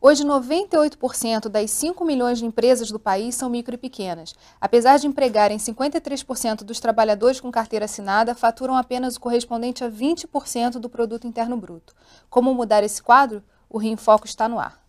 Hoje, 98% das 5 milhões de empresas do país são micro e pequenas. Apesar de empregarem 53% dos trabalhadores com carteira assinada, faturam apenas o correspondente a 20% do produto interno bruto. Como mudar esse quadro? O Rio Foco está no ar.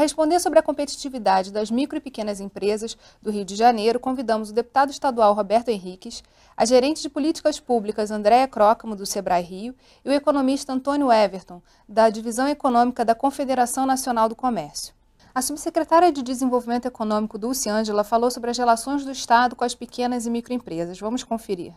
Para responder sobre a competitividade das micro e pequenas empresas do Rio de Janeiro, convidamos o deputado estadual Roberto Henriques, a gerente de políticas públicas Andréa Crócamo, do Sebrae Rio, e o economista Antônio Everton, da Divisão Econômica da Confederação Nacional do Comércio. A subsecretária de Desenvolvimento Econômico, Dulce Ângela, falou sobre as relações do Estado com as pequenas e microempresas. Vamos conferir.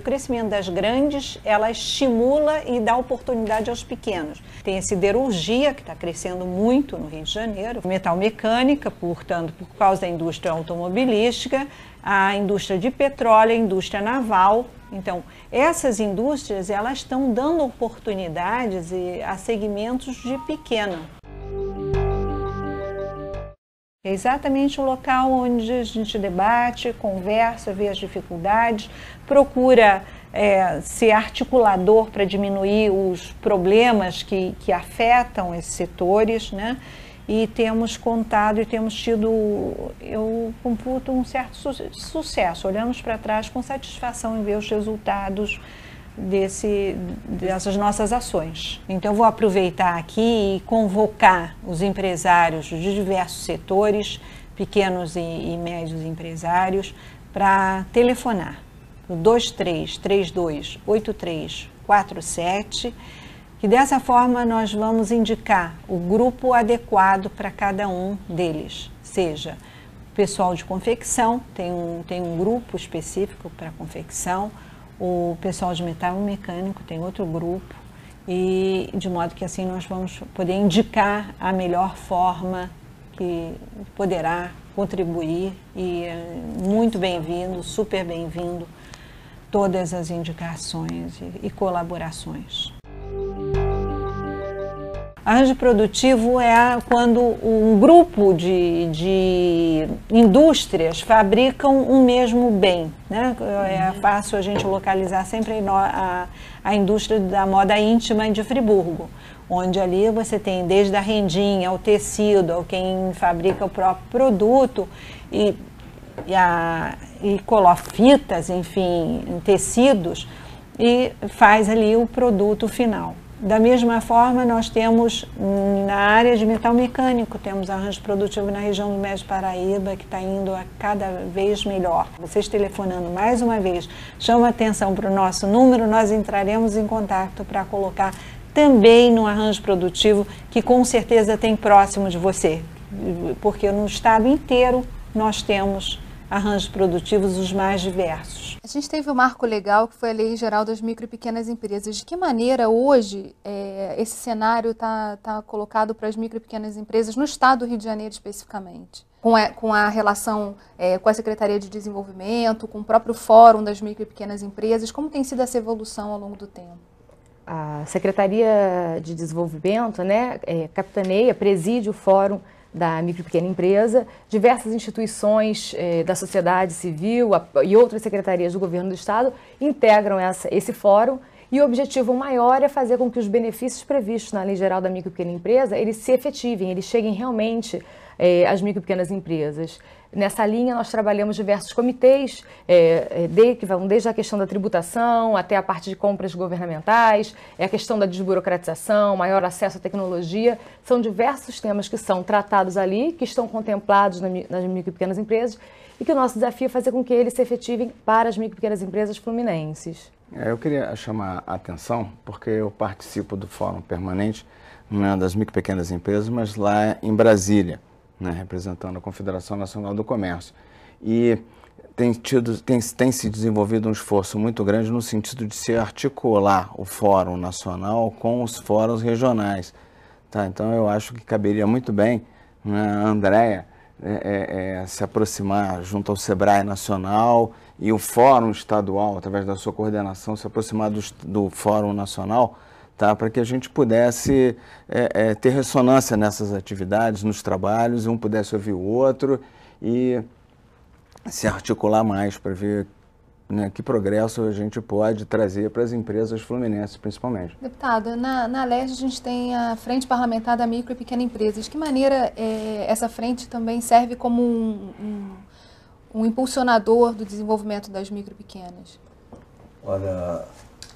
O crescimento das grandes, ela estimula e dá oportunidade aos pequenos. Tem a siderurgia, que está crescendo muito no Rio de Janeiro, metal mecânica portanto, por causa da indústria automobilística, a indústria de petróleo, a indústria naval. Então, essas indústrias, elas estão dando oportunidades a segmentos de pequeno. É exatamente o local onde a gente debate, conversa, vê as dificuldades, procura é, ser articulador para diminuir os problemas que, que afetam esses setores, né? E temos contado e temos tido, eu computo, um certo su sucesso. Olhamos para trás com satisfação em ver os resultados desse, dessas nossas ações. Então, vou aproveitar aqui e convocar os empresários de diversos setores, pequenos e, e médios empresários, para telefonar no 2332 8347 que dessa forma nós vamos indicar o grupo adequado para cada um deles, seja pessoal de confecção, tem um, tem um grupo específico para confecção, o pessoal de metal mecânico tem outro grupo e de modo que assim nós vamos poder indicar a melhor forma que poderá contribuir e é muito bem-vindo, super bem-vindo todas as indicações e, e colaborações. Arranjo produtivo é quando um grupo de, de indústrias fabricam um mesmo bem. Né? É fácil a gente localizar sempre a, a indústria da moda íntima de Friburgo, onde ali você tem desde a rendinha, ao tecido, ao quem fabrica o próprio produto e, e, a, e coloca fitas, enfim, tecidos e faz ali o produto final. Da mesma forma, nós temos hum, na área de metal mecânico, temos arranjo produtivo na região do Médio Paraíba, que está indo a cada vez melhor. Vocês telefonando mais uma vez, chama atenção para o nosso número, nós entraremos em contato para colocar também no arranjo produtivo, que com certeza tem próximo de você, porque no estado inteiro nós temos arranjos produtivos os mais diversos. A gente teve um marco legal que foi a Lei Geral das Micro e Pequenas Empresas. De que maneira hoje é, esse cenário está tá colocado para as micro e pequenas empresas no estado do Rio de Janeiro especificamente? Com a, com a relação é, com a Secretaria de Desenvolvimento, com o próprio Fórum das Micro e Pequenas Empresas, como tem sido essa evolução ao longo do tempo? A Secretaria de Desenvolvimento né, é, capitaneia, preside o Fórum da micro e pequena empresa, diversas instituições eh, da sociedade civil a, e outras secretarias do governo do Estado integram essa, esse fórum e o objetivo maior é fazer com que os benefícios previstos na Lei Geral da Micro e Pequena Empresa eles se efetivem, eles cheguem realmente é, as micro e pequenas empresas. Nessa linha, nós trabalhamos diversos comitês, é, é, de, que vão desde a questão da tributação até a parte de compras governamentais, é a questão da desburocratização, maior acesso à tecnologia. São diversos temas que são tratados ali, que estão contemplados nas micro e pequenas empresas, e que o nosso desafio é fazer com que eles se efetivem para as micro e pequenas empresas fluminenses. É, eu queria chamar a atenção, porque eu participo do Fórum Permanente das Micro e Pequenas Empresas, mas lá em Brasília né, representando a Confederação Nacional do Comércio. E tem, tido, tem, tem se desenvolvido um esforço muito grande no sentido de se articular o Fórum Nacional com os fóruns regionais. Tá, então eu acho que caberia muito bem né, a Andrea é, é, é se aproximar junto ao SEBRAE Nacional e o Fórum Estadual, através da sua coordenação, se aproximar do, do Fórum Nacional tá? para que a gente pudesse é, é, ter ressonância nessas atividades, nos trabalhos, um pudesse ouvir o outro e se articular mais para ver né, que progresso a gente pode trazer para as empresas fluminenses, principalmente. Deputado, na, na LERJ a gente tem a Frente Parlamentar da Micro e Pequena Empresa. De que maneira é, essa frente também serve como um, um, um impulsionador do desenvolvimento das micro e pequenas? Olha,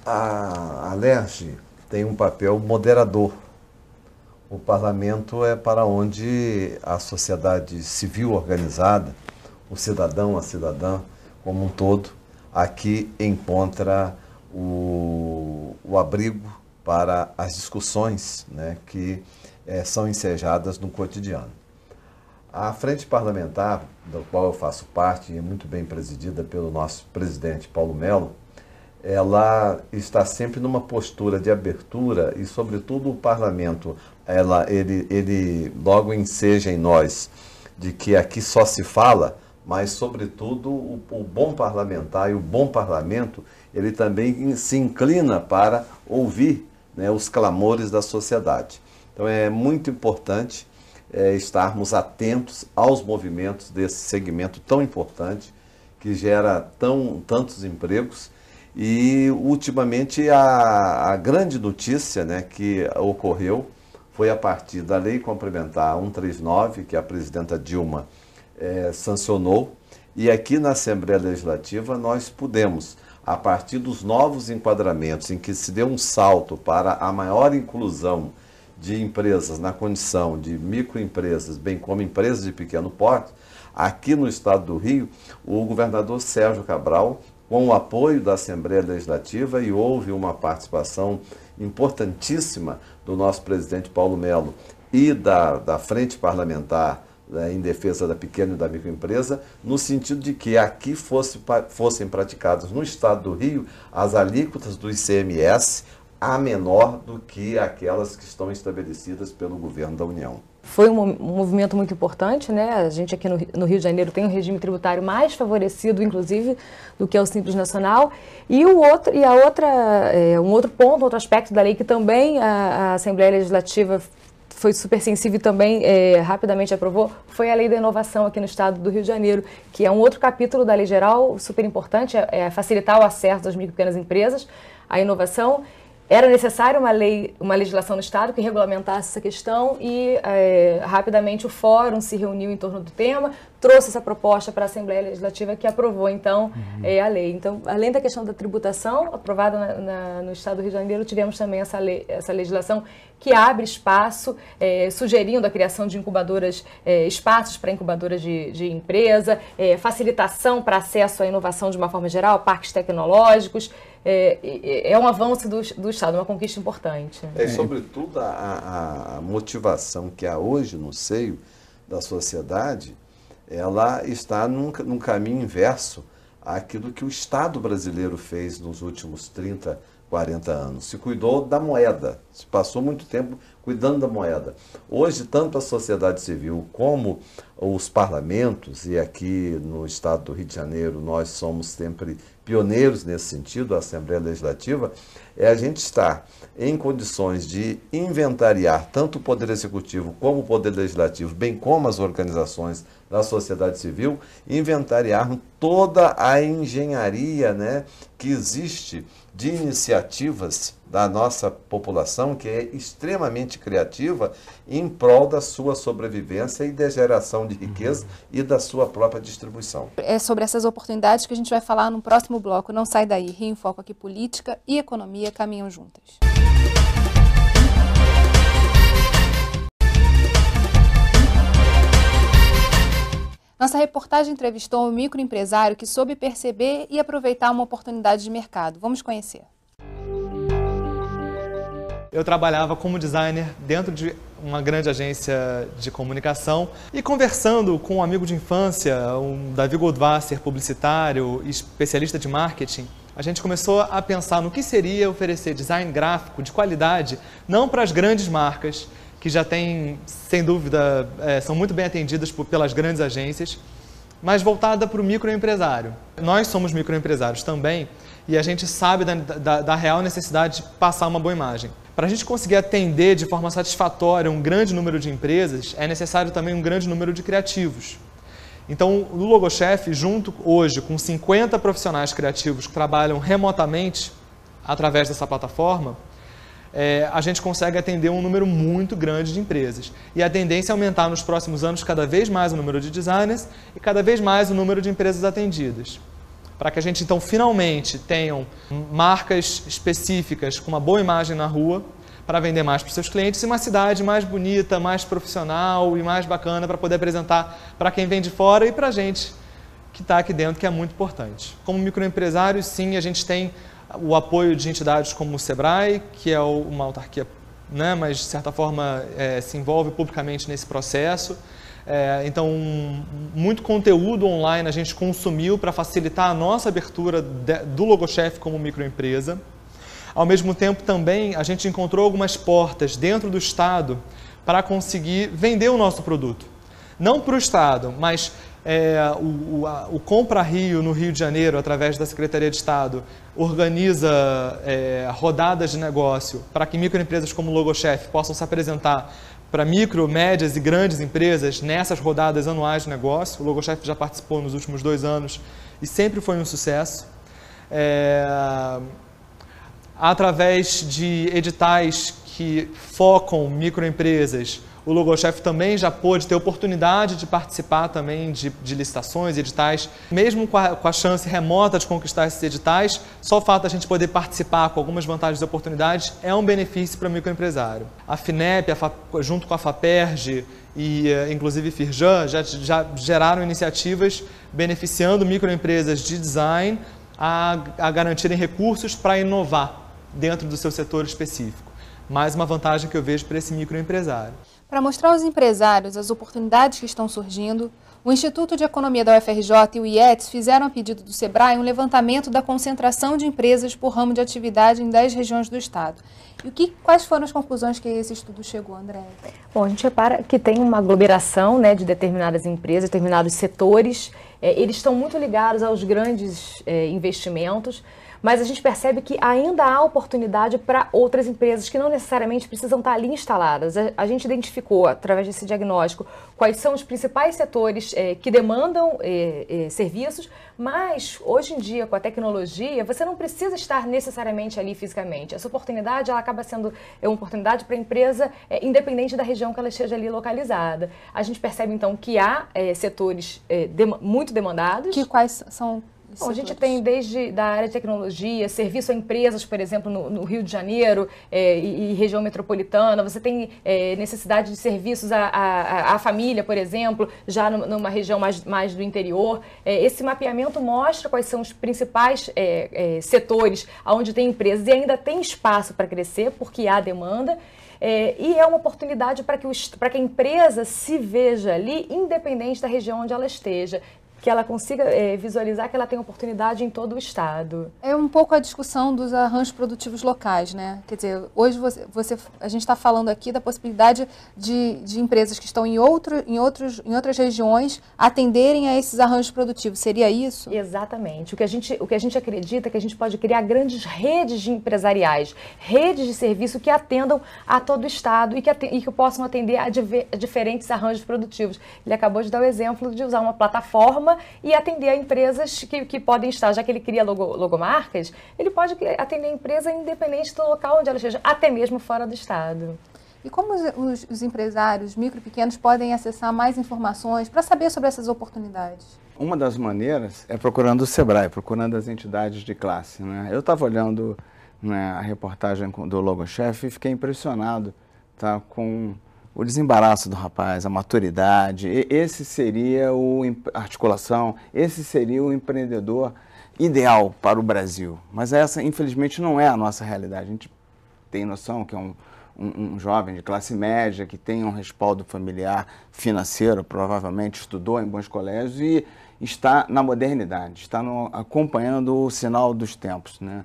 a, a LERJ tem um papel moderador. O parlamento é para onde a sociedade civil organizada, o cidadão, a cidadã como um todo, aqui encontra o, o abrigo para as discussões né, que é, são ensejadas no cotidiano. A frente parlamentar, da qual eu faço parte e é muito bem presidida pelo nosso presidente Paulo Melo, ela está sempre numa postura de abertura e, sobretudo, o parlamento, ela, ele, ele logo enseja em nós de que aqui só se fala, mas, sobretudo, o, o bom parlamentar e o bom parlamento, ele também se inclina para ouvir né, os clamores da sociedade. Então, é muito importante é, estarmos atentos aos movimentos desse segmento tão importante, que gera tão, tantos empregos e ultimamente a, a grande notícia né, que ocorreu foi a partir da Lei Complementar 139, que a presidenta Dilma é, sancionou, e aqui na Assembleia Legislativa nós pudemos, a partir dos novos enquadramentos, em que se deu um salto para a maior inclusão de empresas na condição de microempresas, bem como empresas de pequeno porte, aqui no estado do Rio, o governador Sérgio Cabral com o apoio da Assembleia Legislativa e houve uma participação importantíssima do nosso presidente Paulo Melo e da, da Frente Parlamentar né, em defesa da pequena e da microempresa, no sentido de que aqui fosse, fossem praticadas no estado do Rio as alíquotas do ICMS a menor do que aquelas que estão estabelecidas pelo governo da União foi um, movimento muito importante, né? A gente aqui no, no, Rio de Janeiro tem um regime tributário mais favorecido, inclusive, do que é o Simples Nacional. E, o outro, e a outra, é, um outro ponto, outro aspecto da lei que também a, a Assembleia Legislativa foi super sensível e também é, rapidamente aprovou foi a lei da inovação aqui no estado do Rio de Janeiro, que é um outro capítulo da lei geral super importante, é, é facilitar o acesso das micro e pequenas empresas à inovação era necessária uma lei, uma legislação no Estado que regulamentasse essa questão e é, rapidamente o fórum se reuniu em torno do tema, trouxe essa proposta para a Assembleia Legislativa que aprovou, então, uhum. é, a lei. Então, além da questão da tributação, aprovada na, na, no Estado do Rio de Janeiro, tivemos também essa, lei, essa legislação que abre espaço, é, sugerindo a criação de incubadoras, é, espaços para incubadoras de, de empresa, é, facilitação para acesso à inovação de uma forma geral, parques tecnológicos. É, é, é um avanço do, do, Estado, uma conquista importante. É, e sobretudo, a, a motivação que há hoje no seio da sociedade ela está num, num caminho inverso àquilo que o Estado brasileiro fez nos últimos 30, 40 anos. Se cuidou da moeda, se passou muito tempo cuidando da moeda. Hoje, tanto a sociedade civil como os parlamentos, e aqui no estado do Rio de Janeiro nós somos sempre pioneiros nesse sentido, a Assembleia Legislativa, é a gente estar em condições de inventariar tanto o Poder Executivo como o Poder Legislativo, bem como as organizações da sociedade civil, inventariar toda a engenharia né, que existe de iniciativas da nossa população que é extremamente criativa em prol da sua sobrevivência e da geração de riqueza uhum. e da sua própria distribuição. É sobre essas oportunidades que a gente vai falar no próximo bloco. Não sai daí. Rio em Foco aqui Política e Economia caminham juntas. Nossa reportagem entrevistou um microempresário que soube perceber e aproveitar uma oportunidade de mercado. Vamos conhecer. Eu trabalhava como designer dentro de uma grande agência de comunicação e conversando com um amigo de infância, um Davi Goldwasser, publicitário e especialista de marketing, a gente começou a pensar no que seria oferecer design gráfico de qualidade, não para as grandes marcas, que já têm, sem dúvida, é, são muito bem atendidas por, pelas grandes agências, mas voltada para o microempresário. Nós somos microempresários também e a gente sabe da, da, da real necessidade de passar uma boa imagem. Para a gente conseguir atender de forma satisfatória um grande número de empresas, é necessário também um grande número de criativos. Então, o Logochef, junto hoje com 50 profissionais criativos que trabalham remotamente através dessa plataforma, é, a gente consegue atender um número muito grande de empresas. E a tendência é aumentar nos próximos anos cada vez mais o número de designers e cada vez mais o número de empresas atendidas. Para que a gente, então, finalmente tenham marcas específicas com uma boa imagem na rua para vender mais para os seus clientes e uma cidade mais bonita, mais profissional e mais bacana para poder apresentar para quem vem de fora e para a gente que está aqui dentro, que é muito importante. Como microempresários, sim, a gente tem o apoio de entidades como o SEBRAE, que é uma autarquia, né, mas de certa forma é, se envolve publicamente nesse processo. É, então, um, muito conteúdo online a gente consumiu para facilitar a nossa abertura de, do Logochef como microempresa. Ao mesmo tempo, também a gente encontrou algumas portas dentro do Estado para conseguir vender o nosso produto. Não para o Estado, mas é, o, o, a, o, Compra Rio, no Rio de Janeiro, através da Secretaria de Estado, organiza é, rodadas de negócio para que microempresas como o Logochef possam se apresentar para micro, médias e grandes empresas nessas rodadas anuais de negócio. O Logochef já participou nos últimos dois anos e sempre foi um sucesso. É, através de editais que focam microempresas, o Logochef também já pôde ter oportunidade de participar também de, de licitações, editais, mesmo com a, com a, chance remota de conquistar esses editais, só o fato da gente poder participar com algumas vantagens e oportunidades é um benefício para o microempresário. A FINEP, a FAP, junto com a FAPERJ e eh, inclusive FIRJAN, já, já geraram iniciativas beneficiando microempresas de design a, a garantirem recursos para inovar dentro do seu setor específico. Mais uma vantagem que eu vejo para esse microempresário. Para mostrar aos empresários as oportunidades que estão surgindo, o Instituto de Economia da UFRJ e o IETS fizeram a pedido do SEBRAE um levantamento da concentração de empresas por ramo de atividade em 10 regiões do Estado. E que, quais foram as conclusões que esse estudo chegou, André? Bom, a gente repara que tem uma aglomeração né, de determinadas empresas, determinados setores. É, eles estão muito ligados aos grandes é, investimentos mas a gente percebe que ainda há oportunidade para outras empresas que não necessariamente precisam estar tá ali instaladas. A gente identificou, através desse diagnóstico, quais são os principais setores eh, que demandam eh, eh, serviços, mas hoje em dia, com a tecnologia, você não precisa estar necessariamente ali fisicamente. Essa oportunidade ela acaba sendo é uma oportunidade para a empresa, independente da região que ela esteja ali localizada. A gente percebe, então, que há setores de muito demandados. Que quais são Bom, a é gente tem desde da área de tecnologia, serviço a empresas, por exemplo, no, no Rio de Janeiro é, e, e, região metropolitana. Você tem é, necessidade de serviços à, família, por exemplo, já no, numa região mais, mais do interior. É, esse mapeamento mostra quais são os principais setores onde tem empresas e ainda tem espaço para crescer, porque há demanda. É, e é uma oportunidade para que, que a empresa se veja ali, independente da região onde ela esteja que ela consiga é, visualizar que ela tem oportunidade em todo o estado. É um pouco a discussão dos arranjos produtivos locais, né? Quer dizer, hoje você, você a gente está falando aqui da possibilidade de, de empresas que estão em, outro, em, outros, em outras regiões atenderem a esses arranjos produtivos. Seria isso? Exatamente. O que a gente, o que a gente acredita é que a gente pode criar grandes redes empresariais, redes de serviço que atendam a todo o estado e que, e que possam atender a, diver, a diferentes arranjos produtivos. Ele acabou de dar o exemplo de usar uma plataforma e atender a empresas que, que podem estar, já que ele cria logo, logomarcas, ele pode atender a empresa independente do local onde ela esteja, até mesmo fora do estado. E como os, os, os empresários micro e pequenos podem acessar mais informações para saber sobre essas oportunidades? Uma das maneiras é procurando o SEBRAE, procurando as entidades de classe. Né? Eu estava olhando né, a reportagem do Logo Chef e fiquei impressionado tá, com o desembaraço do rapaz, a maturidade, esse seria o articulação, esse seria o empreendedor ideal para o Brasil. Mas essa, infelizmente, não é a nossa realidade. A gente tem noção que é um, um, um jovem de classe média que tem um respaldo familiar financeiro, provavelmente estudou em bons colégios e está na modernidade, está no, acompanhando o sinal dos tempos, né?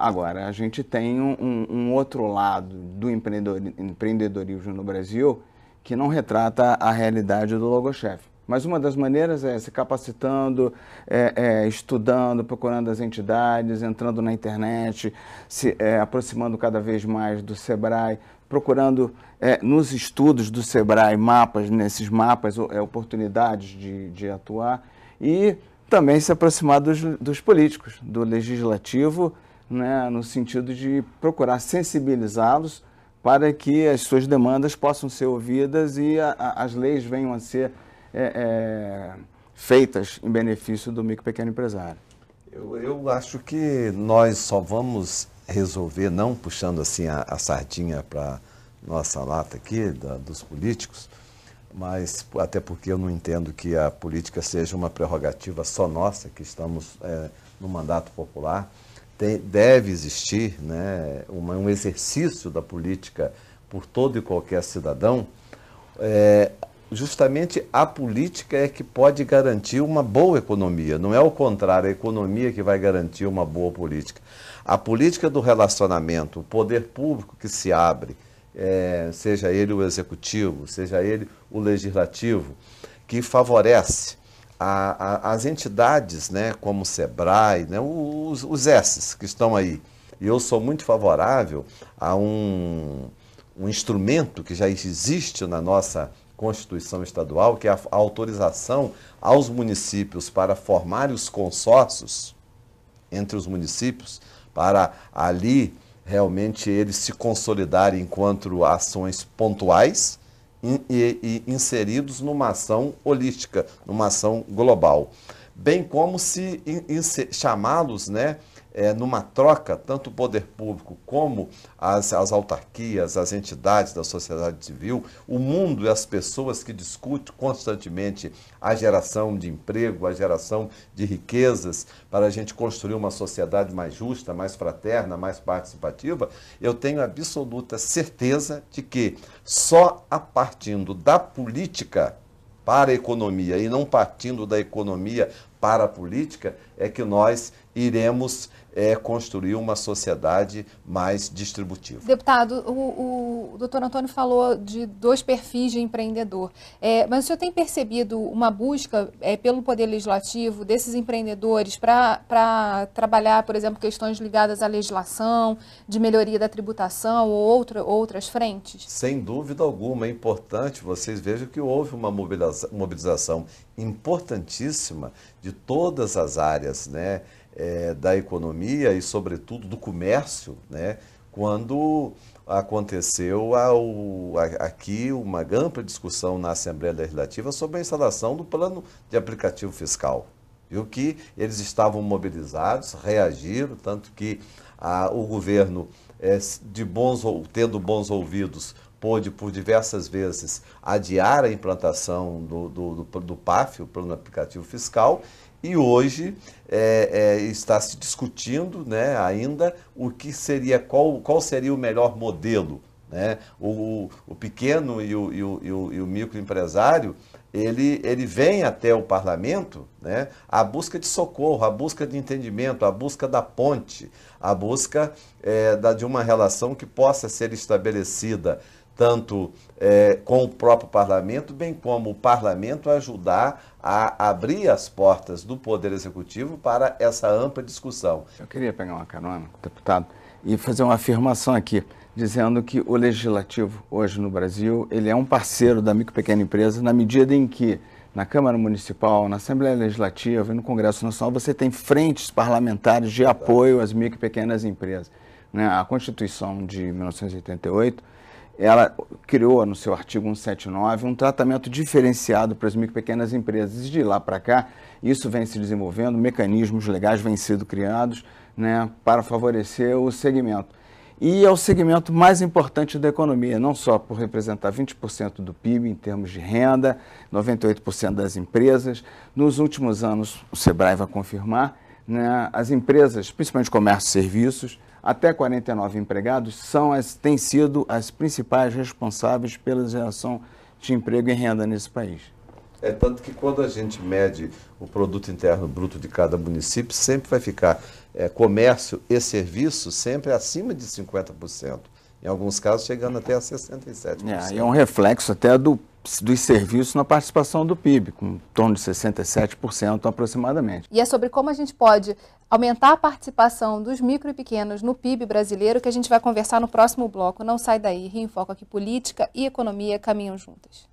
Agora, a gente tem um, um outro lado do empreendedorismo no Brasil que não retrata a realidade do logochefe. Mas uma das maneiras é se capacitando, é, é, estudando, procurando as entidades, entrando na internet, se é, aproximando cada vez mais do SEBRAE, procurando é, nos estudos do SEBRAE mapas, nesses mapas, é, oportunidades de, de, atuar e também se aproximar dos, dos políticos, do legislativo né, no sentido de procurar sensibilizá-los para que as suas demandas possam ser ouvidas e a, a, as leis venham a ser é, é, feitas em benefício do micro e pequeno empresário. Eu, eu, acho que nós só vamos resolver, não puxando assim a, a sardinha para nossa lata aqui, da, dos políticos, mas até porque eu não entendo que a política seja uma prerrogativa só nossa, que estamos é, no mandato popular tem, deve existir né, uma, um exercício da política por todo e qualquer cidadão, é, justamente a política é que pode garantir uma boa economia. Não é o contrário, é a economia que vai garantir uma boa política. A política do relacionamento, o poder público que se abre, é, seja ele o executivo, seja ele o legislativo, que favorece a, a, as entidades, né, como o SEBRAE, né, os, os S que estão aí. E eu sou muito favorável a um, um instrumento que já existe na nossa Constituição Estadual, que é a autorização aos municípios para formar os consórcios entre os municípios, para ali realmente eles se consolidarem enquanto ações pontuais e, e inseridos numa ação holística, numa ação global. Bem como se chamá-los né, é, numa troca, tanto o poder público como as, as autarquias, as entidades da sociedade civil, o mundo e as pessoas que discutem constantemente a geração de emprego, a geração de riquezas, para a gente construir uma sociedade mais justa, mais fraterna, mais participativa, eu tenho absoluta certeza de que só a partindo da política para a economia e não partindo da economia para a política é que nós iremos é construir uma sociedade mais distributiva. Deputado, o, o doutor Antônio falou de dois perfis de empreendedor, é, mas o senhor tem percebido uma busca é, pelo Poder Legislativo desses empreendedores para trabalhar, por exemplo, questões ligadas à legislação, de melhoria da tributação ou outra, outras frentes? Sem dúvida alguma, é importante, vocês vejam que houve uma mobilização importantíssima de todas as áreas, né? é, da economia e, sobretudo, do comércio, né? quando aconteceu ao, a, aqui uma ampla discussão na Assembleia Legislativa sobre a instalação do plano de aplicativo fiscal. Viu que eles estavam mobilizados, reagiram, tanto que a, o governo, é, de bons, tendo bons ouvidos, pôde por diversas vezes adiar a implantação do, do, do, do PAF, o Plano Aplicativo Fiscal, e hoje é, é, está se discutindo né, ainda o que seria, qual, qual seria o melhor modelo. Né? O, o pequeno e o, e o, e o, e o microempresário, ele, ele vem até o parlamento né, à busca de socorro, à busca de entendimento, à busca da ponte, à busca é, da, de uma relação que possa ser estabelecida tanto é, com o próprio parlamento, bem como o parlamento ajudar a abrir as portas do Poder Executivo para essa ampla discussão. Eu queria pegar uma carona, deputado, e fazer uma afirmação aqui, dizendo que o Legislativo, hoje no Brasil, ele é um parceiro da micro e pequena empresa na medida em que na Câmara Municipal, na Assembleia Legislativa e no Congresso Nacional, você tem frentes parlamentares de apoio às micro e pequenas empresas. Né? A Constituição de 1988 ela criou no seu artigo 179 um tratamento diferenciado para as micro e pequenas empresas. De lá para cá, isso vem se desenvolvendo, mecanismos legais vêm sendo criados né, para favorecer o segmento. E é o segmento mais importante da economia, não só por representar 20% do PIB em termos de renda, 98% das empresas. Nos últimos anos, o Sebrae vai confirmar, né, as empresas, principalmente comércio e serviços, até 49 empregados são as, têm sido as principais responsáveis pela geração de emprego e renda nesse país. É tanto que quando a gente mede o produto interno bruto de cada município, sempre vai ficar é, comércio e serviço sempre acima de 50%. Em alguns casos, chegando até a 67%. É, é um reflexo até do dos serviços na participação do PIB, com em torno de 67% aproximadamente. E é sobre como a gente pode aumentar a participação dos micro e pequenos no PIB brasileiro que a gente vai conversar no próximo bloco. Não sai daí, Rio em Foco aqui, política e economia caminham juntas.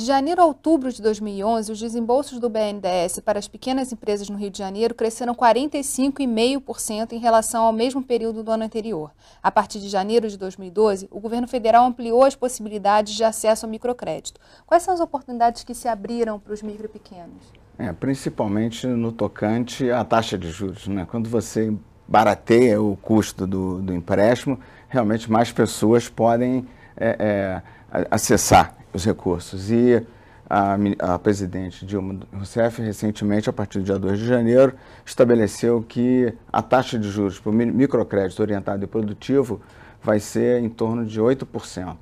De janeiro a outubro de 2011, os desembolsos do BNDES para as pequenas empresas no Rio de Janeiro cresceram 45,5% em relação ao mesmo período do ano anterior. A partir de janeiro de 2012, o governo federal ampliou as possibilidades de acesso ao microcrédito. Quais são as oportunidades que se abriram para os micro e pequenos? É, principalmente no tocante à taxa de juros. Né? Quando você barateia o custo do, do empréstimo, realmente mais pessoas podem é, é, acessar os recursos. E a, a, presidente Dilma Rousseff, recentemente, a partir do dia 2 de janeiro, estabeleceu que a taxa de juros para o microcrédito orientado e produtivo vai ser em torno de 8%.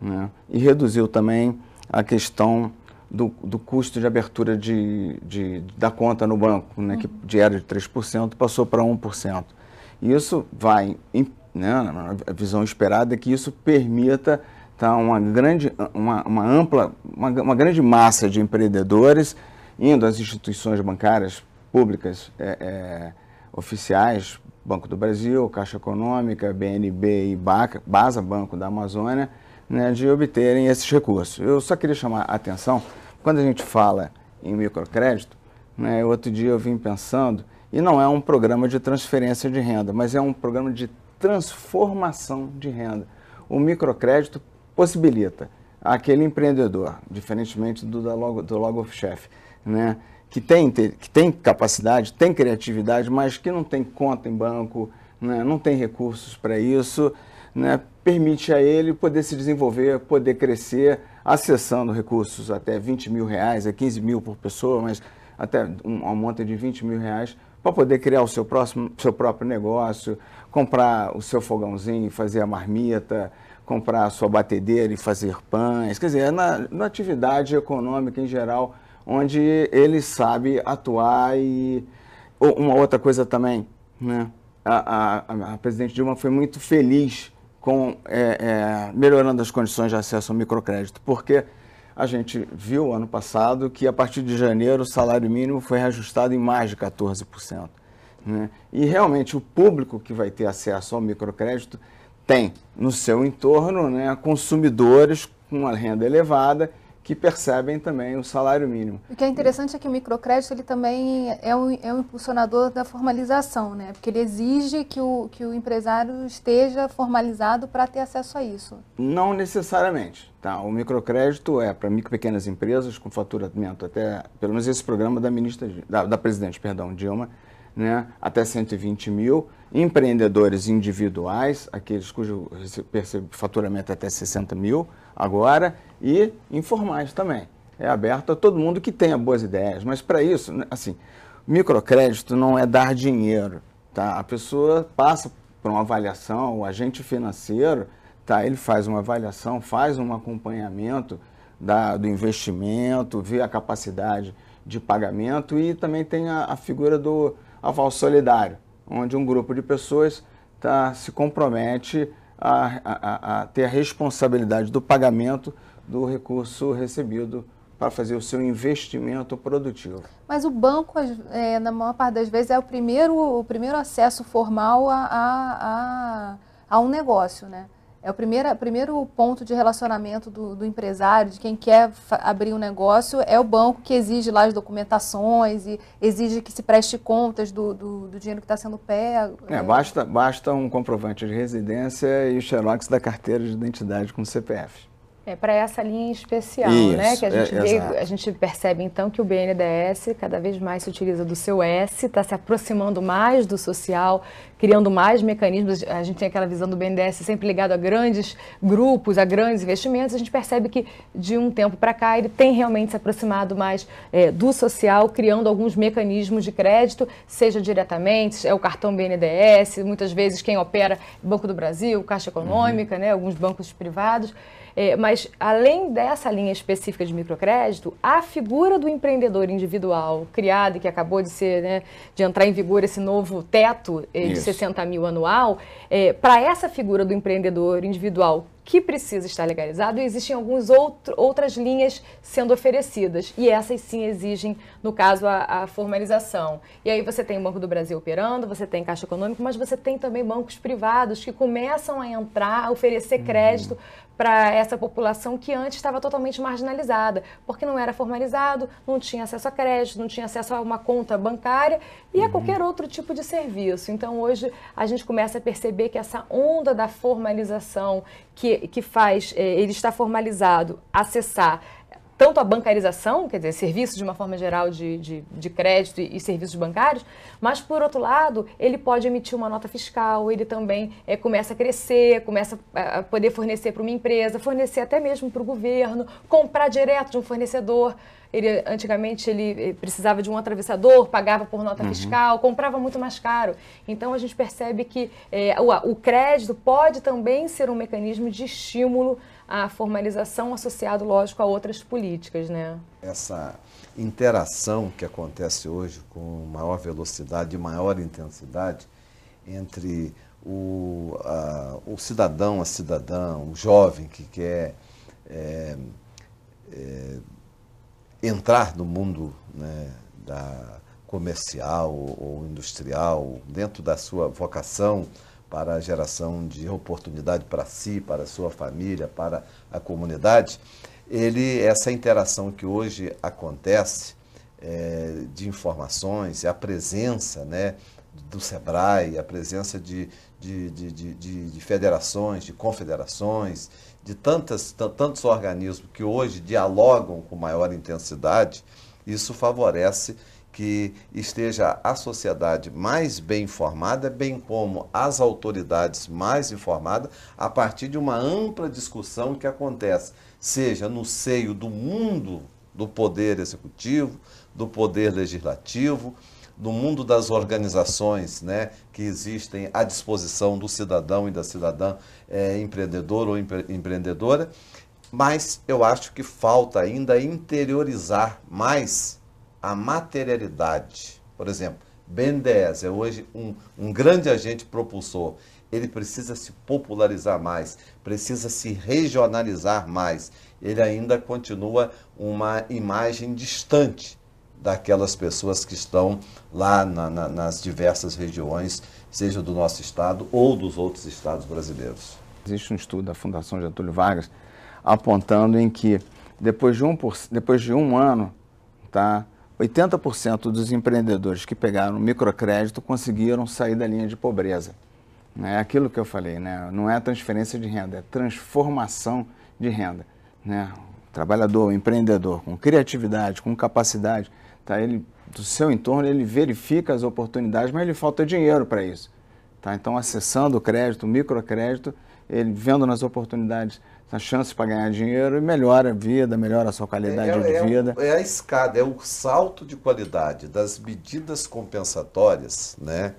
Né? E reduziu também a questão do, do custo de abertura de, de, da conta no banco, né, que uhum. de era de 3%, passou para 1%. E isso vai, né, a visão esperada é que isso permita Tá? uma grande, uma, uma ampla, uma, uma, grande massa de empreendedores indo às instituições bancárias públicas é, é, oficiais, Banco do Brasil, Caixa Econômica, BNB e BACA, BASA, Banco da Amazônia, né, de obterem esses recursos. Eu só queria chamar a atenção, quando a gente fala em microcrédito, né, outro dia eu vim pensando, e não é um programa de transferência de renda, mas é um programa de transformação de renda. O microcrédito possibilita aquele empreendedor, diferentemente do da logo, do logo chef, né? que, tem, que tem capacidade, tem criatividade, mas que não tem conta em banco, né? não tem recursos para isso, né? permite a ele poder se desenvolver, poder crescer, acessando recursos até 20 mil reais, é 15 mil por pessoa, mas até um monte de 20 mil reais para poder criar o seu, próximo, seu próprio negócio, comprar o seu fogãozinho, fazer a marmita, comprar a sua batedeira e fazer pães, quer dizer, é na, na atividade econômica em geral, onde ele sabe atuar e uma outra coisa também, né? A, a, a presidente Dilma foi muito feliz com é, é, melhorando as condições de acesso ao microcrédito, porque a gente viu ano passado que a partir de janeiro o salário mínimo foi reajustado em mais de 14%. Né? E realmente o público que vai ter acesso ao microcrédito tem no seu entorno né, consumidores com uma renda elevada que percebem também o salário mínimo. O que é interessante é que o microcrédito ele também é um, é um impulsionador da formalização, né? porque ele exige que o, que o empresário esteja formalizado para ter acesso a isso. Não necessariamente. Tá? O microcrédito é para micro e pequenas empresas com faturamento até, pelo menos esse programa da ministra, da, da presidente, perdão, Dilma, né, até 120 mil, empreendedores individuais, aqueles cujo faturamento é até 60 mil agora, e informais também. É aberto a todo mundo que tenha boas ideias, mas para isso, né, assim, microcrédito não é dar dinheiro, tá? A pessoa passa por uma avaliação, o agente financeiro, tá? Ele faz uma avaliação, faz um acompanhamento da, do investimento, vê a capacidade de pagamento e também tem a, a figura do aval solidário, onde um grupo de pessoas tá, se compromete a, a, a ter a responsabilidade do pagamento do recurso recebido para fazer o seu investimento produtivo. Mas o banco, é, na maior parte das vezes, é o primeiro, o primeiro acesso formal a, a, a, a um negócio, né? É o primeiro, primeiro ponto de relacionamento do, do empresário, de quem quer abrir um negócio, é o banco que exige lá as documentações e exige que se preste contas do, do, do dinheiro que está sendo pego. É, né? Basta, basta um comprovante de residência e o xerox da carteira de identidade com CPF. É para essa linha especial, né, Isso, né? Que a é, gente, é, vê, a gente percebe então que o BNDES cada vez mais se utiliza do seu S, está se aproximando mais do social, criando mais mecanismos. A gente tem aquela visão do BNDES sempre ligado a grandes grupos, a grandes investimentos. A gente percebe que de um tempo para cá ele tem realmente se aproximado mais é, do social, criando alguns mecanismos de crédito, seja diretamente, é o cartão BNDES, muitas vezes quem opera é Banco do Brasil, Caixa Econômica, uhum. né, alguns bancos privados. É, mas além dessa linha específica de microcrédito, a figura do empreendedor individual criada e que acabou de ser, né, de entrar em vigor esse novo teto é, de 60 mil anual, é, para essa figura do empreendedor individual que precisa estar legalizado, existem algumas outro, outras linhas sendo oferecidas. E essas sim exigem, no caso, a, a, formalização. E aí você tem o Banco do Brasil operando, você tem Caixa Econômica, mas você tem também bancos privados que começam a entrar, a oferecer uhum. crédito uhum para essa população que antes estava totalmente marginalizada, porque não era formalizado, não tinha acesso a crédito, não tinha acesso a uma conta bancária e uhum. a qualquer outro tipo de serviço. Então hoje a gente começa a perceber que essa onda da formalização que, que faz eh, ele estar formalizado acessar tanto a bancarização, quer dizer, serviços de uma forma geral de, de, de crédito e, e, serviços bancários, mas por outro lado, ele pode emitir uma nota fiscal, ele também é, começa a crescer, começa a poder fornecer para uma empresa, fornecer até mesmo para o governo, comprar direto de um fornecedor ele antigamente ele eh, precisava de um atravessador, pagava por nota uhum. fiscal, comprava muito mais caro. Então a gente percebe que é, o, o crédito pode também ser um mecanismo de estímulo à formalização associado, lógico, a outras políticas, né? Essa interação que acontece hoje com maior velocidade e maior intensidade entre o, a, o cidadão, a cidadã, o jovem que quer é, é, entrar no mundo né, da comercial ou industrial, dentro da sua vocação para a geração de oportunidade para si, para a sua família, para a comunidade, ele essa interação que hoje acontece é, de informações, a presença né, do SEBRAE, a presença de, de, de, de, de federações, de confederações, de tantos tantos organismos que hoje dialogam com maior intensidade, isso favorece que esteja a sociedade mais bem informada, bem como as autoridades mais informadas, a partir de uma ampla discussão que acontece, seja no seio do mundo do poder executivo, do poder legislativo, do mundo das organizações né, que existem à disposição do cidadão e da cidadã é, empreendedor ou empre empreendedora, mas eu acho que falta ainda interiorizar mais a materialidade. Por exemplo, BNDES é hoje um, um grande agente propulsor. Ele precisa se popularizar mais, precisa se regionalizar mais. Ele ainda continua uma imagem distante daquelas pessoas que estão lá na, na, nas diversas regiões, seja do nosso estado ou dos outros estados brasileiros. Existe um estudo da Fundação Getúlio Vargas apontando em que depois de um, depois de um ano, tá, 80% dos empreendedores que pegaram microcrédito conseguiram sair da linha de pobreza. Né? É aquilo que eu falei, né? não é transferência de renda, é transformação de renda. Né? O trabalhador, o empreendedor, com criatividade, com capacidade, Tá? Ele, do seu entorno, ele verifica as oportunidades, mas ele falta dinheiro para isso. Tá? Então, acessando o crédito, o microcrédito, ele vendo nas oportunidades as chances para ganhar dinheiro e melhora a vida, melhora a sua qualidade é, é de é vida. É a escada, é o salto de qualidade das medidas compensatórias, né,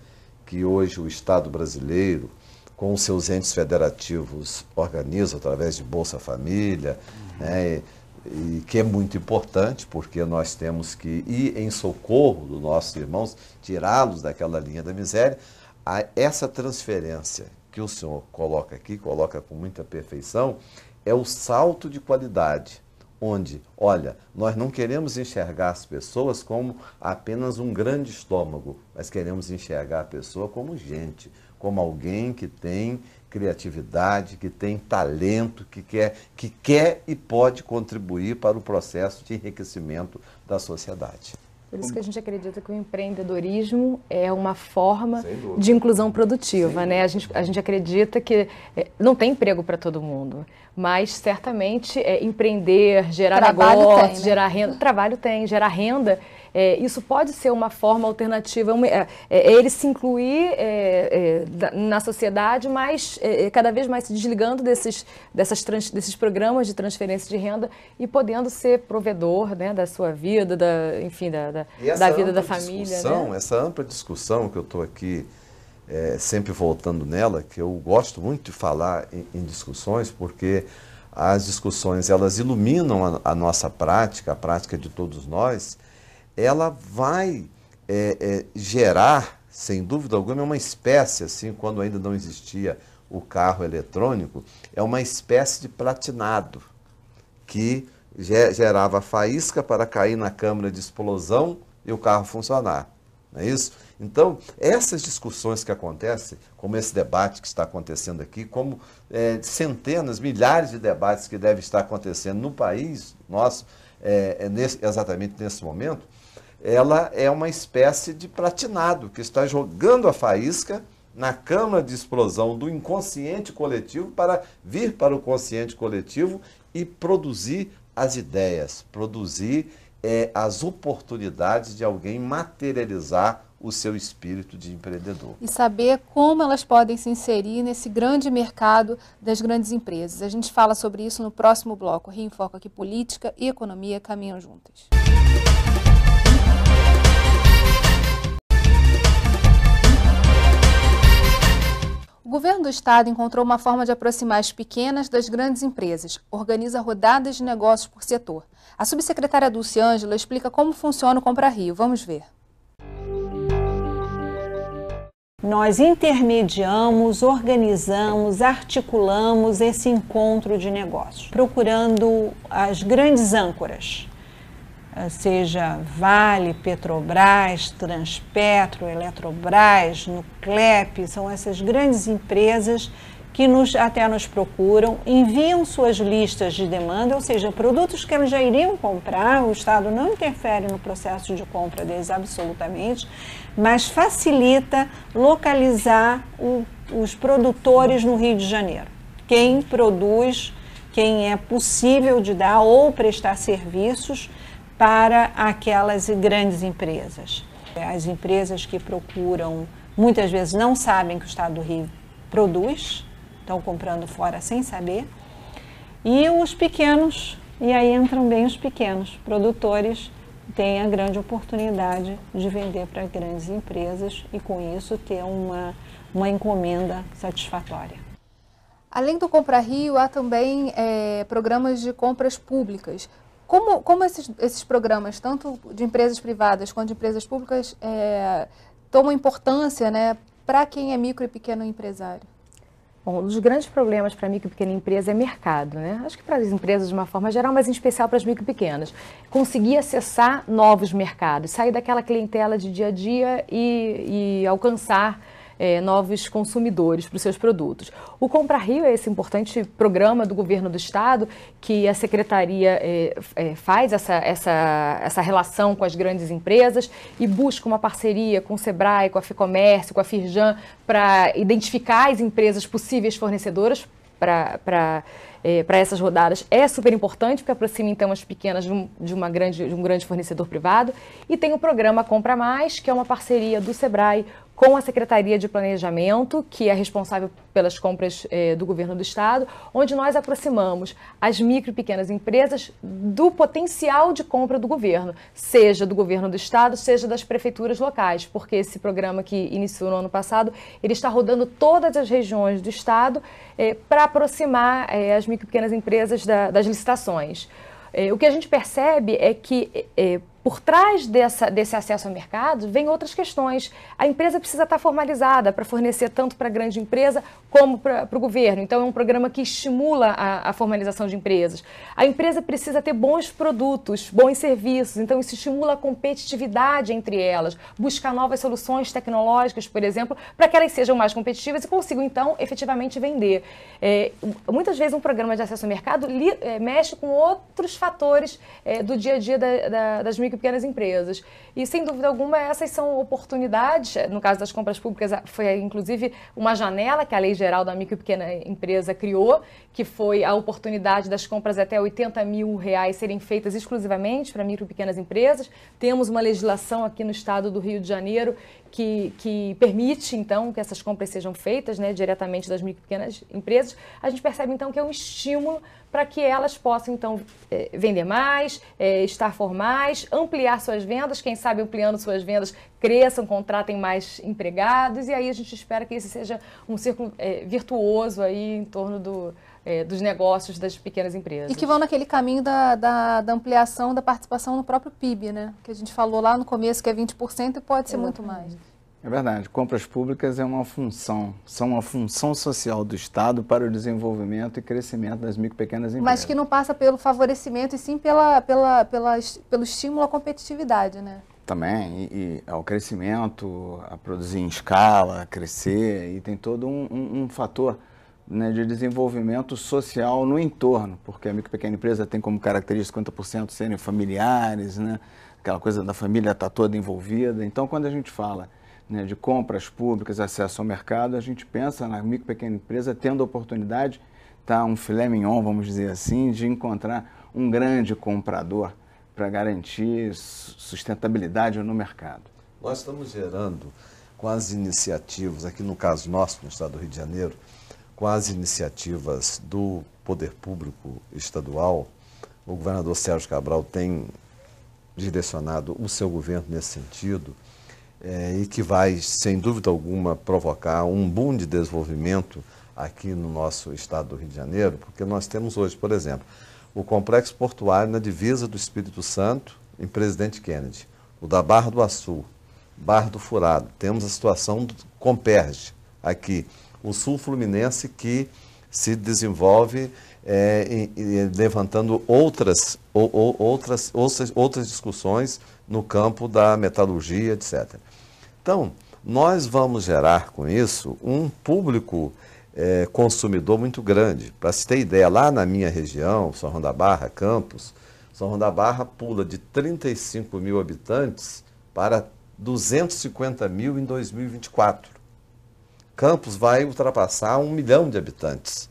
que hoje o Estado brasileiro, com os seus entes federativos, organiza através de Bolsa Família, uhum. né, e que é muito importante, porque nós temos que ir em socorro dos nossos irmãos, tirá-los daquela linha da miséria. Essa transferência que o Senhor coloca aqui, coloca com muita perfeição, é o salto de qualidade, onde, olha, nós não queremos enxergar as pessoas como apenas um grande estômago, mas queremos enxergar a pessoa como gente, como alguém que tem criatividade, que tem talento, que quer, que quer e pode contribuir para o processo de enriquecimento da sociedade. Por isso que a gente acredita que o empreendedorismo é uma forma de inclusão produtiva, né? A gente, a gente acredita que é, não tem emprego para todo mundo, mas certamente é, empreender, gerar trabalho negócio, tem, né? gerar renda, trabalho tem, gerar renda é, isso pode ser uma forma alternativa, uma, é, é, é ele se incluir é, é, na sociedade, mas cada vez mais se desligando desses, dessas trans, desses programas de transferência de renda e podendo ser provedor né, da sua vida, da, enfim, da, da, da vida da família. Né? Essa ampla discussão que eu estou aqui sempre voltando nela, que eu gosto muito de falar em, em discussões, porque as discussões elas iluminam a, a, nossa prática, a prática de todos nós, ela vai é, é, gerar, sem dúvida alguma, é uma espécie, assim, quando ainda não existia o carro eletrônico, é uma espécie de platinado que gerava faísca para cair na câmara de explosão e o carro funcionar. Não é isso? Então, essas discussões que acontecem, como esse debate que está acontecendo aqui, como é, centenas, milhares de debates que devem estar acontecendo no país nosso, é, é nesse, exatamente nesse momento, ela é uma espécie de platinado que está jogando a faísca na cama de explosão do inconsciente coletivo para vir para o consciente coletivo e produzir as ideias, produzir é, as oportunidades de alguém materializar o seu espírito de empreendedor. E saber como elas podem se inserir nesse grande mercado das grandes empresas. A gente fala sobre isso no próximo bloco. Reenfoca que política e economia caminham juntas. governo do estado encontrou uma forma de aproximar as pequenas das grandes empresas, organiza rodadas de negócios por setor. A subsecretária Dulce Ângela explica como funciona o Compra Rio. Vamos ver. Nós intermediamos, organizamos, articulamos esse encontro de negócios, procurando as grandes âncoras ah, seja Vale, Petrobras, Transpetro, Eletrobras, Nuclep, são essas grandes empresas que nos, até nos procuram, enviam suas listas de demanda, ou seja, produtos que eles já iriam comprar, o Estado não interfere no processo de compra deles absolutamente, mas facilita localizar o, os produtores no Rio de Janeiro. Quem produz, quem é possível de dar ou prestar serviços para aquelas grandes empresas. As empresas que procuram, muitas vezes não sabem que o estado do Rio produz, estão comprando fora sem saber. E os pequenos, e aí entram bem os pequenos produtores, têm a grande oportunidade de vender para grandes empresas e com isso ter uma, uma encomenda satisfatória. Além do Compra Rio, há também é, programas de compras públicas. Como, como esses, esses programas, tanto de empresas privadas quanto de empresas públicas, é, tomam importância né, para quem é micro e pequeno empresário? Bom, um dos grandes problemas para micro e pequena empresa é mercado, né? Acho que para as empresas de uma forma geral, mas em especial para as micro e pequenas. Conseguir acessar novos mercados, sair daquela clientela de dia a dia e, e alcançar é, novos consumidores para os seus produtos. O Compra Rio é esse importante programa do governo do estado que a secretaria é, é, faz essa, essa, essa relação com as grandes empresas e busca uma parceria com o Sebrae, com a Ficomércio, com a Firjan para identificar as empresas possíveis fornecedoras para é, para essas rodadas é super importante, porque aproxima então as pequenas de, um, de uma grande, de um grande fornecedor privado. E tem o programa Compra Mais, que é uma parceria do Sebrae com a Secretaria de Planejamento, que é responsável pelas compras eh, do governo do estado, onde nós aproximamos as micro e pequenas empresas do potencial de compra do governo, seja do governo do estado, seja das prefeituras locais, porque esse programa que iniciou no ano passado, ele está rodando todas as regiões do estado eh, para aproximar eh, as micro e pequenas empresas da, das licitações. o que a gente percebe é que por trás dessa, desse acesso ao mercado, vem outras questões. A empresa precisa estar formalizada para fornecer tanto para a grande empresa como para o governo. Então, é um programa que estimula a, a, formalização de empresas. A empresa precisa ter bons produtos, bons serviços. Então, isso estimula a competitividade entre elas. Buscar novas soluções tecnológicas, por exemplo, para que elas sejam mais competitivas e consigam, então, efetivamente vender. É, muitas vezes, um programa de acesso ao mercado li, é, mexe com outros fatores é, do dia a dia da, da, das microempresas micro e pequenas empresas. E, sem dúvida alguma, essas são oportunidades. No caso das compras públicas, foi inclusive uma janela que a Lei Geral da Micro e Pequena Empresa criou, que foi a oportunidade das compras até 80 mil reais serem feitas exclusivamente para micro e pequenas empresas. Temos uma legislação aqui no estado do Rio de Janeiro que, que permite, então, que essas compras sejam feitas né, diretamente das micro e pequenas empresas, a gente percebe, então, que é um estímulo para que elas possam, então, eh, vender mais, eh, estar formais, ampliar suas vendas, quem sabe ampliando suas vendas, cresçam, contratem mais empregados, e aí a gente espera que esse seja um círculo eh, virtuoso aí em torno do é, dos negócios das pequenas empresas. E que vão naquele caminho da, da, da, ampliação da participação no próprio PIB, né? Que a gente falou lá no começo que é 20% e pode ser muito mais. É verdade. Compras públicas é uma função, são uma função social do Estado para o desenvolvimento e crescimento das micro e pequenas empresas. Mas que não passa pelo favorecimento e sim pela, pela, pela, pelo estímulo à competitividade, né? Também, e, e ao crescimento, a produzir em escala, a crescer, e tem todo um, um, um fator né, de desenvolvimento social no entorno, porque a micro pequena empresa tem como característica 50% serem familiares, né, aquela coisa da família está toda envolvida. Então, quando a gente fala né, de compras públicas, acesso ao mercado, a gente pensa na micro pequena empresa tendo a oportunidade, tá, um filé mignon, vamos dizer assim, de encontrar um grande comprador para garantir sustentabilidade no mercado. Nós estamos gerando, com as iniciativas, aqui no caso nosso, no estado do Rio de Janeiro, com as iniciativas do poder público estadual, o governador Sérgio Cabral tem direcionado o seu governo nesse sentido é, e que vai, sem dúvida alguma, provocar um boom de desenvolvimento aqui no nosso estado do Rio de Janeiro, porque nós temos hoje, por exemplo, o complexo portuário na divisa do Espírito Santo em Presidente Kennedy, o da Barra do Açu, Barra do Furado, temos a situação do Comperge aqui o sul fluminense que se desenvolve é, e, e levantando outras, ou, ou, outras, outras, outras discussões no campo da metalurgia, etc. Então, nós vamos gerar com isso um público é, consumidor muito grande. Para se ter ideia, lá na minha região, São Ronda Barra, Campos, São Ronda Barra pula de 35 mil habitantes para 250 mil em 2024. Campos vai ultrapassar um milhão de habitantes.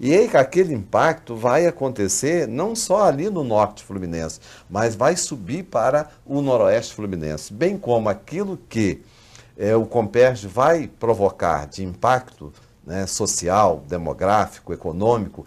E aí, aquele impacto vai acontecer não só ali no norte fluminense, mas vai subir para o noroeste fluminense, bem como aquilo que é, o Comperj vai provocar de impacto né, social, demográfico, econômico,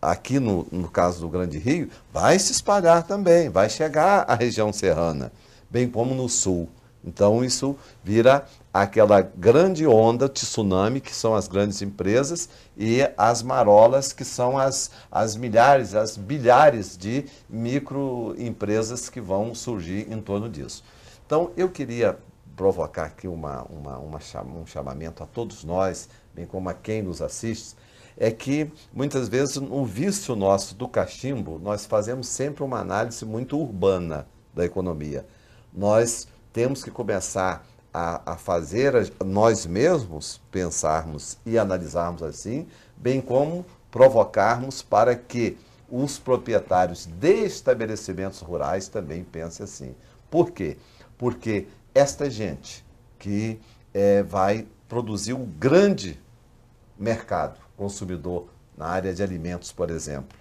aqui no, no caso do Grande Rio, vai se espalhar também, vai chegar à região serrana, bem como no sul. Então isso vira aquela grande onda, tsunami, que são as grandes empresas, e as marolas, que são as, as milhares, as bilhares de microempresas que vão surgir em torno disso. Então eu queria provocar aqui uma, uma, uma, um chamamento a todos nós, bem como a quem nos assiste, é que muitas vezes um vício nosso do cachimbo, nós fazemos sempre uma análise muito urbana da economia. Nós temos que começar a, a fazer a, nós mesmos pensarmos e analisarmos assim, bem como provocarmos para que os proprietários de estabelecimentos rurais também pensem assim. Por quê? Porque esta gente que é, vai produzir um grande mercado consumidor na área de alimentos, por exemplo,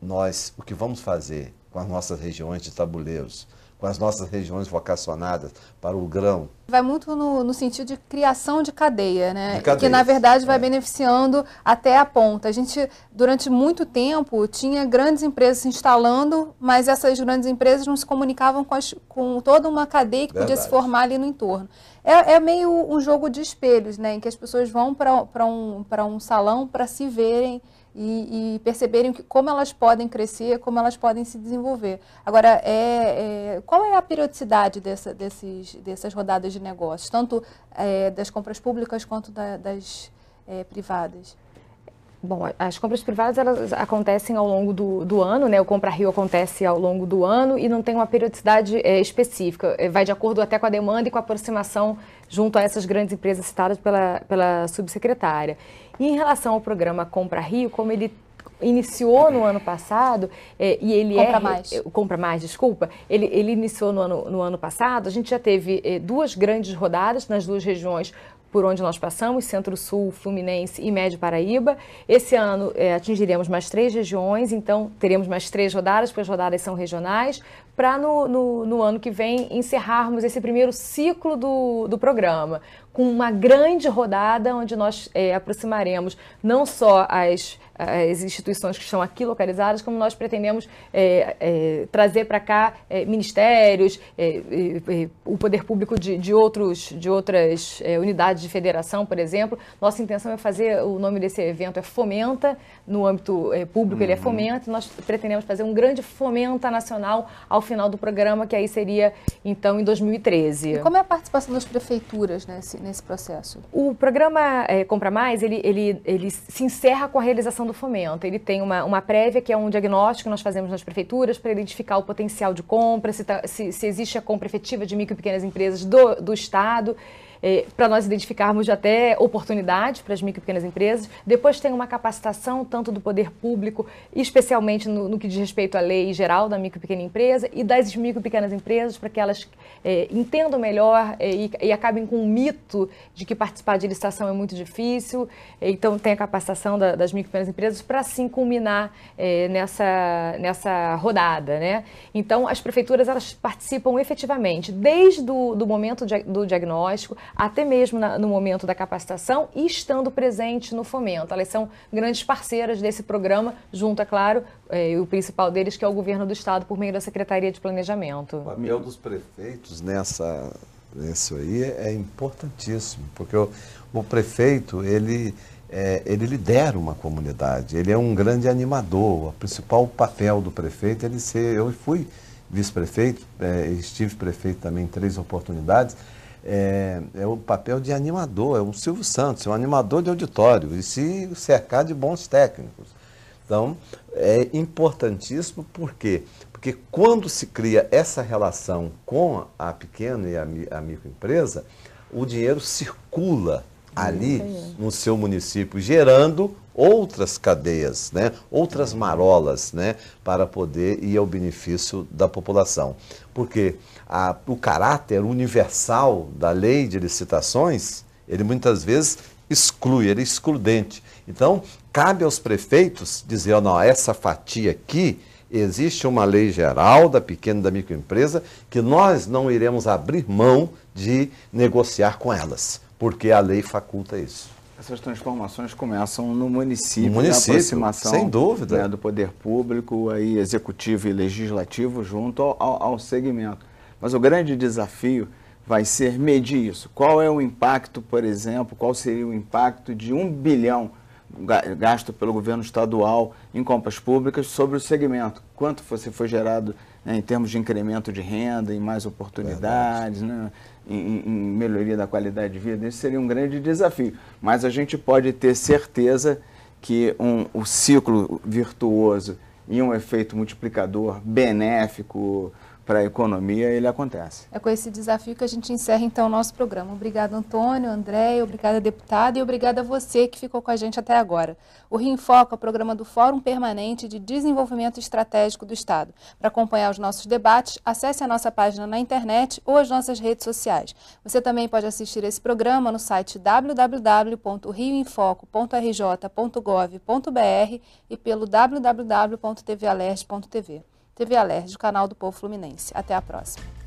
nós o que vamos fazer com as nossas regiões de tabuleiros, com as nossas regiões vocacionadas para o grão. Vai muito no, no sentido de criação de cadeia, né? De cadeia, que na verdade vai é. beneficiando até a ponta. A gente, durante muito tempo, tinha grandes empresas se instalando, mas essas grandes empresas não se comunicavam com, as, com toda uma cadeia que verdade. podia se formar ali no entorno. É, é, meio um jogo de espelhos, né? Em que as pessoas vão para um, um salão para se verem e, e, perceberem que, como elas podem crescer, como elas podem se desenvolver. Agora, é, é qual é a periodicidade dessa, desses, dessas rodadas de negócios, tanto é, das compras públicas quanto da, das é, privadas? Bom, as compras privadas elas acontecem ao longo do, do, ano, né? O Compra Rio acontece ao longo do ano e não tem uma periodicidade é, específica. É, vai de acordo até com a demanda e com a aproximação junto a essas grandes empresas citadas pela, pela subsecretária. E em relação ao programa Compra Rio, como ele iniciou no ano passado é, e ele é compra é mais. compra mais desculpa ele, ele iniciou no ano, no ano passado a gente já teve é, duas grandes rodadas nas duas regiões por onde nós passamos, Centro-Sul, Fluminense e Médio Paraíba. Esse ano é, atingiremos mais três regiões, então teremos mais três rodadas, porque as rodadas são regionais, para no, no, no, ano que vem encerrarmos esse primeiro ciclo do, do programa, com uma grande rodada onde nós é, aproximaremos não só as as instituições que estão aqui localizadas, como nós pretendemos é, é, trazer para cá é, ministérios, é, o poder público de, de outros, de outras é, unidades de federação, por exemplo. Nossa intenção é fazer, o nome desse evento é Fomenta, no âmbito é, público uhum. ele é uhum. Fomenta, nós pretendemos fazer um grande Fomenta Nacional ao final do programa, que aí seria, então, em 2013. E como é a participação das prefeituras nesse, nesse processo? O programa Compra Mais, ele, ele, ele se encerra com a realização do fomento. Ele tem uma, uma prévia, que é um diagnóstico que nós fazemos nas prefeituras para identificar o potencial de compra, se, tá, se, se existe a compra efetiva de micro e pequenas empresas do, do Estado é, para nós identificarmos até oportunidades para as micro e pequenas empresas. Depois tem uma capacitação tanto do poder público, especialmente no, no que diz respeito à lei geral da micro e pequena empresa e das micro e pequenas empresas para que elas é, entendam melhor é, e, e, acabem com o mito de que participar de licitação é muito difícil. Então tem a capacitação da, das micro e pequenas empresas para assim culminar é, nessa, nessa rodada, né? Então as prefeituras elas participam efetivamente desde do, momento de, do diagnóstico até mesmo na, no momento da capacitação e estando presente no fomento. Elas são grandes parceiras desse programa, junto, é claro, é, o principal deles, que é o governo do Estado, por meio da Secretaria de Planejamento. O papel dos prefeitos nessa isso aí é importantíssimo, porque o, o prefeito, ele, é, ele lidera uma comunidade, ele é um grande animador. O principal papel do prefeito é ele ser. Eu fui vice-prefeito, é, estive prefeito também em três oportunidades é, é o papel de animador, é o Silvio Santos, é um animador de auditório e se cercar de bons técnicos. Então, é importantíssimo por quê? Porque quando se cria essa relação com a pequena e a, a microempresa, o dinheiro circula ali é. no seu município, gerando outras cadeias, né? outras marolas, né? para poder ir ao benefício da população. Porque a, o caráter universal da lei de licitações, ele muitas vezes exclui, ele é excludente. Então, cabe aos prefeitos dizer, oh, não, essa fatia aqui, existe uma lei geral da pequena e da microempresa que nós não iremos abrir mão de negociar com elas, porque a lei faculta isso. Essas transformações começam no município, no né? município aproximação sem dúvida. Né, do poder público, aí, executivo e legislativo, junto ao, ao, ao segmento. Mas o grande desafio vai ser medir isso. Qual é o impacto, por exemplo, qual seria o impacto de um bilhão gasto pelo governo estadual em compras públicas sobre o segmento. Quanto você foi gerado né, em termos de incremento de renda, em mais oportunidades, né, em, em, melhoria da qualidade de vida. isso seria um grande desafio. Mas a gente pode ter certeza que um, o ciclo virtuoso e um efeito multiplicador benéfico, para a economia, ele acontece. É com esse desafio que a gente encerra então o nosso programa. Obrigado, Antônio, André, obrigada, deputada, e obrigada a você que ficou com a gente até agora. O Rio em Foco é o programa do Fórum Permanente de Desenvolvimento Estratégico do Estado. Para acompanhar os nossos debates, acesse a nossa página na internet ou as nossas redes sociais. Você também pode assistir esse programa no site www.rioinfoco.rj.gov.br e pelo www.tvalerte.tv. TV Alerj, canal do Povo Fluminense. Até a próxima.